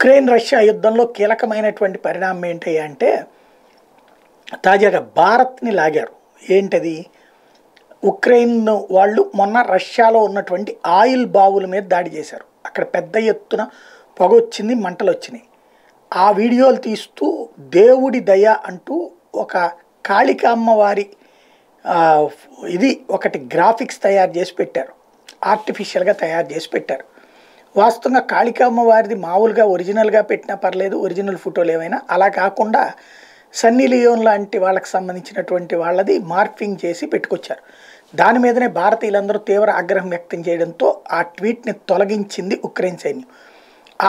Ukraine Russia యుద్ధంలో కీలకమైనటువంటి పరిణామం ఏంటి అంటే తాజాగా భారత్ని లాగారు ఏంటది ఉక్రెయిన్ వాళ్ళు మొన్న రష్యాలో ఉన్నటువంటి ఆయిల్ బావుల మీద దాడి చేశారు అక్కడ పెద్ద ఎత్తున పొగ వచ్చింది మంటలు వచ్చినాయి ఆ వీడియోలు తీస్తూ దేవుడి దయ అంటూ ఒక కాళిక అమ్మవారి ఇది ఒకటి గ్రాఫిక్స్ తయారు చేసి పెట్టారు ఆర్టిఫిషియల్గా తయారు చేసి పెట్టారు వాస్తవంగా కాళికామ్మ వారిది మామూలుగా ఒరిజినల్గా పెట్టినా పర్లేదు ఒరిజినల్ ఫోటోలు ఏమైనా అలా కాకుండా సన్నీ లియోన్ లాంటి వాళ్ళకి సంబంధించినటువంటి వాళ్ళది మార్ఫింగ్ చేసి పెట్టుకొచ్చారు దాని మీదనే భారతీయులందరూ తీవ్ర ఆగ్రహం వ్యక్తం చేయడంతో ఆ ట్వీట్ని తొలగించింది ఉక్రెయిన్ సైన్యం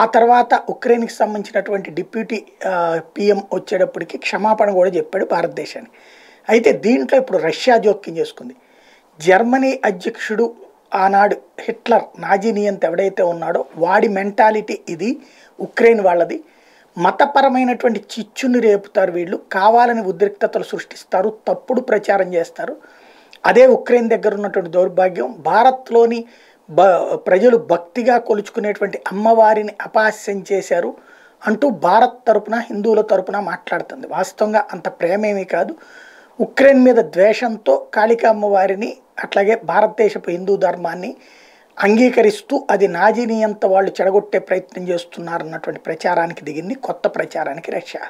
ఆ తర్వాత ఉక్రెయిన్కి సంబంధించినటువంటి డిప్యూటీ పీఎం వచ్చేటప్పటికి క్షమాపణ కూడా చెప్పాడు భారతదేశానికి అయితే దీంట్లో ఇప్పుడు రష్యా జోక్యం చేసుకుంది జర్మనీ అధ్యక్షుడు ఆనాడు హిట్లర్ నాజీ నియంత ఎవడైతే ఉన్నాడో వాడి మెంటాలిటీ ఇది ఉక్రెయిన్ వాళ్ళది మతపరమైనటువంటి చిచ్చుని రేపుతారు వీళ్ళు కావాలని ఉద్రిక్తతలు సృష్టిస్తారు తప్పుడు ప్రచారం చేస్తారు అదే ఉక్రెయిన్ దగ్గర ఉన్నటువంటి దౌర్భాగ్యం భారత్లోని బ ప్రజలు భక్తిగా కొలుచుకునేటువంటి అమ్మవారిని అపహాస్యం చేశారు అంటూ భారత్ తరపున హిందువుల తరపున మాట్లాడుతుంది వాస్తవంగా అంత ప్రేమేమీ కాదు ఉక్రెయిన్ మీద ద్వేషంతో కాళికా అమ్మవారిని అట్లాగే భారతదేశపు హిందూ ధర్మాన్ని అంగీకరిస్తూ అది నాజీనీయంత వాళ్ళు చెడగొట్టే ప్రయత్నం చేస్తున్నారు అన్నటువంటి ప్రచారానికి దిగింది కొత్త ప్రచారానికి రష్యా